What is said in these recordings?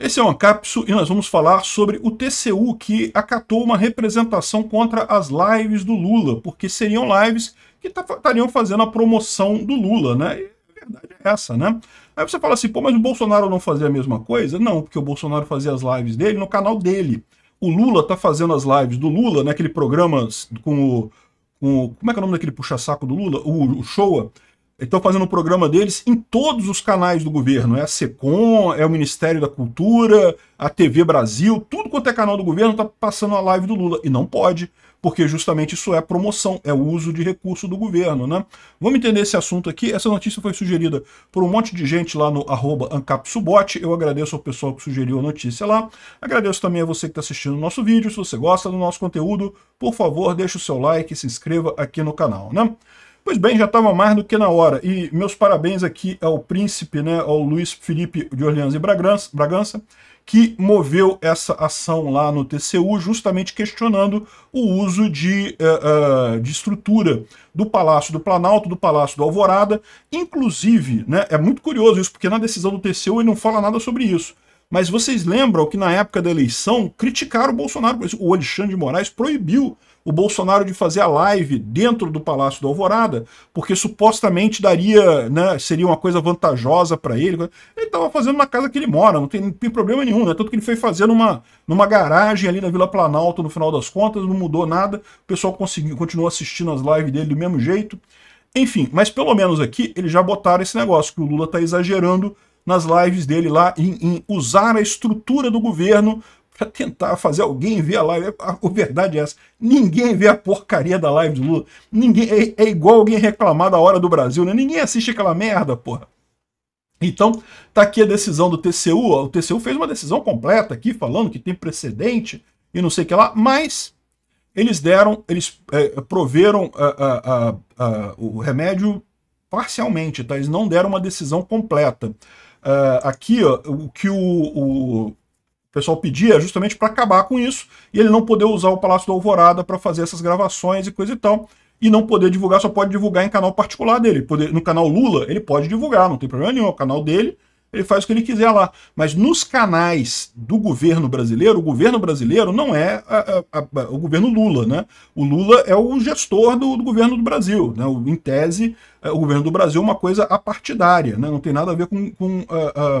Esse é o Ancapsu e nós vamos falar sobre o TCU que acatou uma representação contra as lives do Lula, porque seriam lives que tá estariam fazendo a promoção do Lula, né? E a verdade é essa, né? Aí você fala assim, pô, mas o Bolsonaro não fazia a mesma coisa? Não, porque o Bolsonaro fazia as lives dele no canal dele. O Lula tá fazendo as lives do Lula, naquele né? Aquele programa com o, com Como é que é o nome daquele puxa-saco do Lula? O, o Showa estão fazendo o um programa deles em todos os canais do governo. É a SECOM, é o Ministério da Cultura, a TV Brasil, tudo quanto é canal do governo está passando a live do Lula. E não pode, porque justamente isso é promoção, é o uso de recurso do governo. né? Vamos entender esse assunto aqui. Essa notícia foi sugerida por um monte de gente lá no AncapSubote. Eu agradeço ao pessoal que sugeriu a notícia lá. Agradeço também a você que está assistindo o nosso vídeo. Se você gosta do nosso conteúdo, por favor, deixe o seu like e se inscreva aqui no canal. né? Pois bem, já estava mais do que na hora. E meus parabéns aqui ao príncipe, né, ao Luiz Felipe de Orleans e Bragança, que moveu essa ação lá no TCU, justamente questionando o uso de, uh, uh, de estrutura do Palácio do Planalto, do Palácio do Alvorada. Inclusive, né, é muito curioso isso, porque na decisão do TCU ele não fala nada sobre isso. Mas vocês lembram que na época da eleição criticaram o Bolsonaro, o Alexandre de Moraes proibiu o Bolsonaro de fazer a live dentro do Palácio da Alvorada, porque supostamente daria, né, seria uma coisa vantajosa para ele. Ele estava fazendo na casa que ele mora, não tem, não tem problema nenhum. Né? Tanto que ele foi fazer numa, numa garagem ali na Vila Planalto, no final das contas, não mudou nada. O pessoal conseguiu, continuou assistindo as lives dele do mesmo jeito. Enfim, mas pelo menos aqui eles já botaram esse negócio que o Lula está exagerando nas lives dele lá em, em usar a estrutura do governo para tentar fazer alguém ver a live. A, verdade é essa. Ninguém vê a porcaria da live do Lula. Ninguém, é, é igual alguém reclamar da hora do Brasil, né? Ninguém assiste aquela merda, porra. Então, tá aqui a decisão do TCU. O TCU fez uma decisão completa aqui, falando que tem precedente e não sei o que lá, mas eles deram, eles é, proveram a, a, a, o remédio parcialmente, tá? Eles não deram uma decisão completa. Uh, aqui, ó, o que o, o, o pessoal pedia justamente para acabar com isso e ele não poder usar o Palácio da Alvorada para fazer essas gravações e coisa e tal. E não poder divulgar, só pode divulgar em canal particular dele. Poder, no canal Lula, ele pode divulgar, não tem problema nenhum, é o canal dele ele faz o que ele quiser lá. Mas nos canais do governo brasileiro, o governo brasileiro não é a, a, a, o governo Lula, né? O Lula é o gestor do, do governo do Brasil, né? O, em tese, é, o governo do Brasil é uma coisa apartidária, né? Não tem nada a ver com, com a,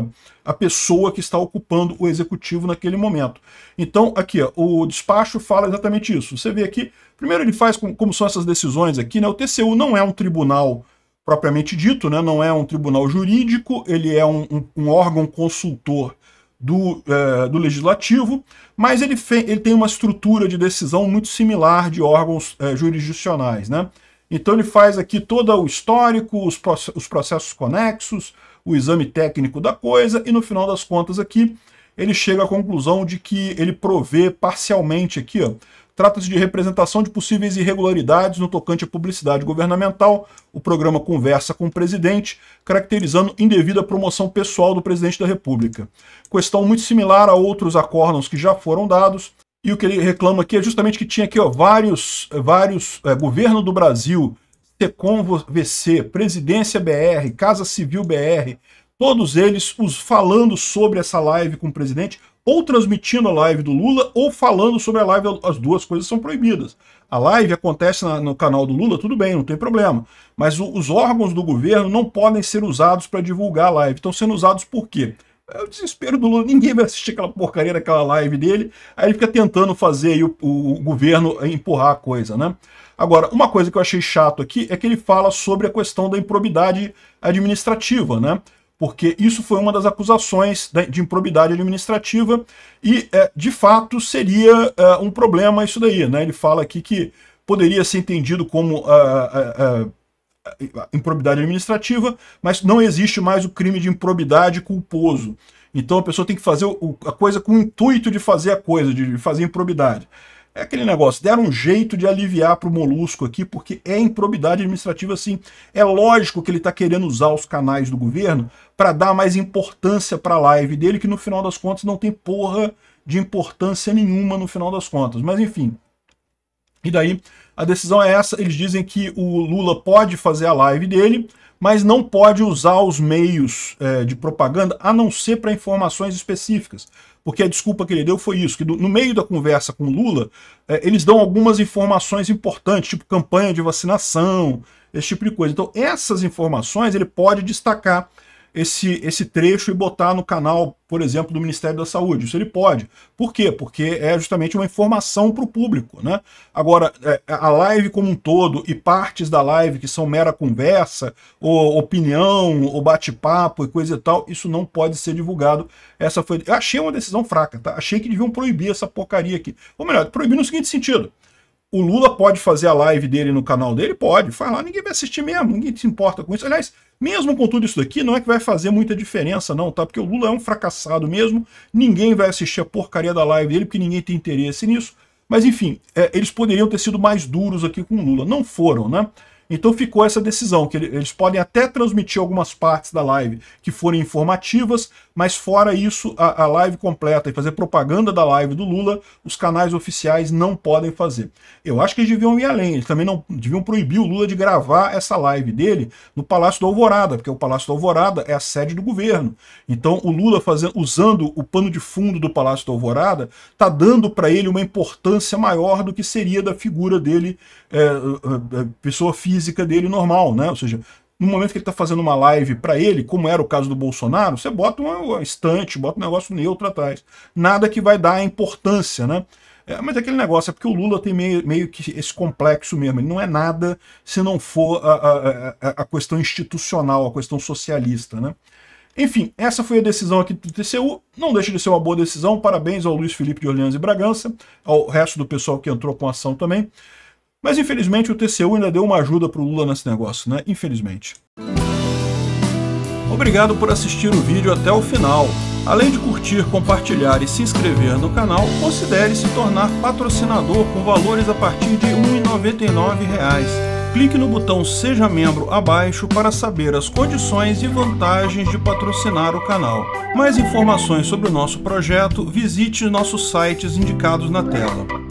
pessoa que está ocupando o executivo naquele momento. Então, aqui, ó, o despacho fala exatamente isso. Você vê aqui, primeiro ele faz com, como são essas decisões aqui, né? O TCU não é um tribunal propriamente dito, né? não é um tribunal jurídico, ele é um, um, um órgão consultor do, é, do legislativo, mas ele, ele tem uma estrutura de decisão muito similar de órgãos é, jurisdicionais. Né? Então ele faz aqui todo o histórico, os, os processos conexos, o exame técnico da coisa, e no final das contas aqui ele chega à conclusão de que ele provê parcialmente aqui, ó, Trata-se de representação de possíveis irregularidades no tocante à publicidade governamental. O programa conversa com o presidente, caracterizando indevida promoção pessoal do presidente da República. Questão muito similar a outros acórdãos que já foram dados. E o que ele reclama aqui é justamente que tinha aqui ó, vários, vários é, governo do Brasil, SECOM VC, Presidência BR, Casa Civil BR, todos eles os falando sobre essa live com o presidente, ou transmitindo a live do Lula ou falando sobre a live. As duas coisas são proibidas. A live acontece na, no canal do Lula, tudo bem, não tem problema. Mas o, os órgãos do governo não podem ser usados para divulgar a live. Estão sendo usados por quê? É o desespero do Lula. Ninguém vai assistir aquela porcaria daquela live dele. Aí ele fica tentando fazer o, o, o governo empurrar a coisa, né? Agora, uma coisa que eu achei chato aqui é que ele fala sobre a questão da improbidade administrativa, né? porque isso foi uma das acusações de improbidade administrativa e, é, de fato, seria é, um problema isso daí. Né? Ele fala aqui que poderia ser entendido como é, é, é, improbidade administrativa, mas não existe mais o crime de improbidade culposo. Então a pessoa tem que fazer a coisa com o intuito de fazer a coisa, de fazer improbidade. É aquele negócio, deram um jeito de aliviar para o Molusco aqui, porque é improbidade administrativa sim. É lógico que ele está querendo usar os canais do governo para dar mais importância para a live dele, que no final das contas não tem porra de importância nenhuma no final das contas. Mas enfim, e daí a decisão é essa, eles dizem que o Lula pode fazer a live dele, mas não pode usar os meios é, de propaganda, a não ser para informações específicas. Porque a desculpa que ele deu foi isso, que do, no meio da conversa com o Lula, é, eles dão algumas informações importantes, tipo campanha de vacinação, esse tipo de coisa. Então essas informações ele pode destacar esse, esse trecho e botar no canal, por exemplo, do Ministério da Saúde. Isso ele pode. Por quê? Porque é justamente uma informação para o público. Né? Agora, é, a live como um todo e partes da live que são mera conversa, ou opinião, ou bate-papo e coisa e tal, isso não pode ser divulgado. Essa foi. Eu achei uma decisão fraca, tá? Achei que deviam proibir essa porcaria aqui. Ou melhor, proibir no seguinte sentido. O Lula pode fazer a live dele no canal dele? Pode, faz lá, ninguém vai assistir mesmo, ninguém se importa com isso. Aliás, mesmo com tudo isso daqui, não é que vai fazer muita diferença não, tá? Porque o Lula é um fracassado mesmo, ninguém vai assistir a porcaria da live dele, porque ninguém tem interesse nisso. Mas enfim, é, eles poderiam ter sido mais duros aqui com o Lula, não foram, né? Então ficou essa decisão, que eles podem até transmitir algumas partes da live que forem informativas, mas fora isso, a, a live completa e fazer propaganda da live do Lula, os canais oficiais não podem fazer. Eu acho que eles deviam ir além, eles também não deviam proibir o Lula de gravar essa live dele no Palácio da Alvorada, porque o Palácio da Alvorada é a sede do governo. Então o Lula fazendo, usando o pano de fundo do Palácio da Alvorada está dando para ele uma importância maior do que seria da figura dele, é, é, é pessoa física dele normal, né? Ou seja, no momento que ele está fazendo uma live para ele, como era o caso do Bolsonaro, você bota uma estante, bota um negócio neutro atrás. Nada que vai dar importância, né? É, mas é aquele negócio é porque o Lula tem meio, meio que esse complexo mesmo. Ele não é nada se não for a, a, a questão institucional, a questão socialista, né? Enfim, essa foi a decisão aqui do TCU. Não deixa de ser uma boa decisão. Parabéns ao Luiz Felipe de Orleans e Bragança, ao resto do pessoal que entrou com ação também. Mas infelizmente o TCU ainda deu uma ajuda para o Lula nesse negócio, né? Infelizmente. Obrigado por assistir o vídeo até o final. Além de curtir, compartilhar e se inscrever no canal, considere se tornar patrocinador com valores a partir de R$ 1,99 clique no botão Seja Membro abaixo para saber as condições e vantagens de patrocinar o canal. Mais informações sobre o nosso projeto, visite nossos sites indicados na tela.